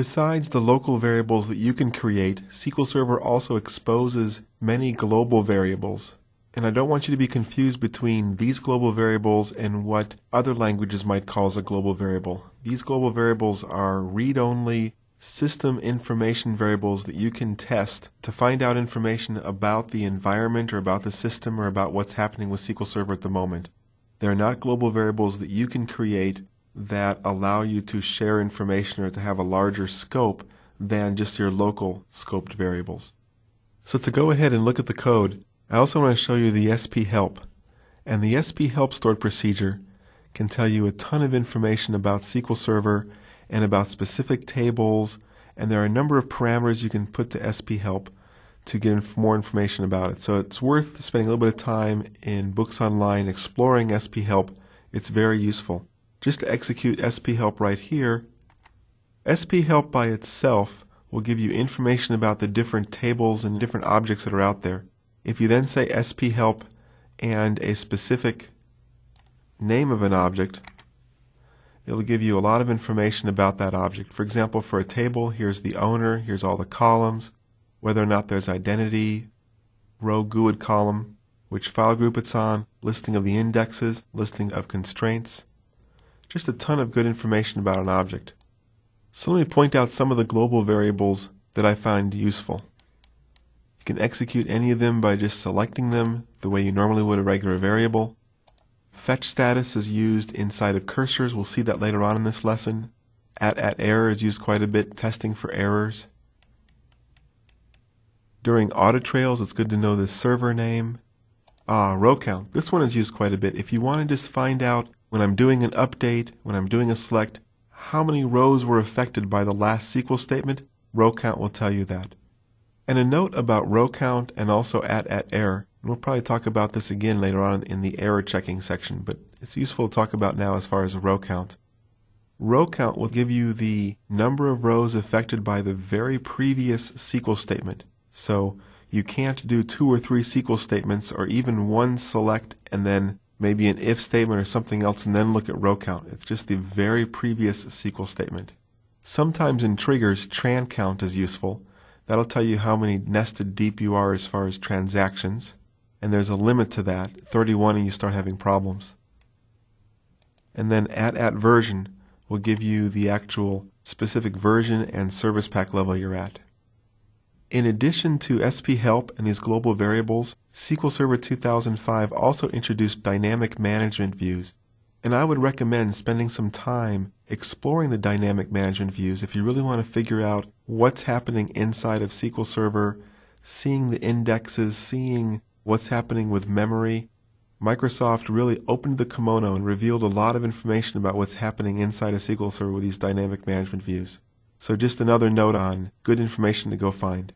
Besides the local variables that you can create, SQL Server also exposes many global variables. And I don't want you to be confused between these global variables and what other languages might call as a global variable. These global variables are read-only system information variables that you can test to find out information about the environment or about the system or about what's happening with SQL Server at the moment. They're not global variables that you can create that allow you to share information or to have a larger scope than just your local scoped variables. So to go ahead and look at the code, I also want to show you the SP help. And the SP help stored procedure can tell you a ton of information about SQL Server and about specific tables, and there are a number of parameters you can put to SP help to get more information about it. So it's worth spending a little bit of time in Books Online exploring SP help. It's very useful just execute SP help right here. SP help by itself will give you information about the different tables and different objects that are out there. If you then say SP help and a specific name of an object, it'll give you a lot of information about that object. For example, for a table, here's the owner, here's all the columns, whether or not there's identity, row GUID column, which file group it's on, listing of the indexes, listing of constraints just a ton of good information about an object. So let me point out some of the global variables that I find useful. You can execute any of them by just selecting them the way you normally would a regular variable. Fetch status is used inside of cursors. We'll see that later on in this lesson. At at error is used quite a bit, testing for errors. During audit trails, it's good to know the server name. Ah, row count. This one is used quite a bit. If you want to just find out when I'm doing an update, when I'm doing a select, how many rows were affected by the last SQL statement, row count will tell you that. And a note about row count and also at at error. And we'll probably talk about this again later on in the error checking section, but it's useful to talk about now as far as row count. Row count will give you the number of rows affected by the very previous SQL statement. So you can't do two or three SQL statements or even one select and then maybe an if statement or something else, and then look at row count. It's just the very previous SQL statement. Sometimes in triggers, tran count is useful. That'll tell you how many nested deep you are as far as transactions. And there's a limit to that, 31, and you start having problems. And then at at version will give you the actual specific version and service pack level you're at. In addition to SP help and these global variables, SQL Server 2005 also introduced dynamic management views, and I would recommend spending some time exploring the dynamic management views if you really want to figure out what's happening inside of SQL Server, seeing the indexes, seeing what's happening with memory. Microsoft really opened the kimono and revealed a lot of information about what's happening inside of SQL Server with these dynamic management views. So just another note on good information to go find.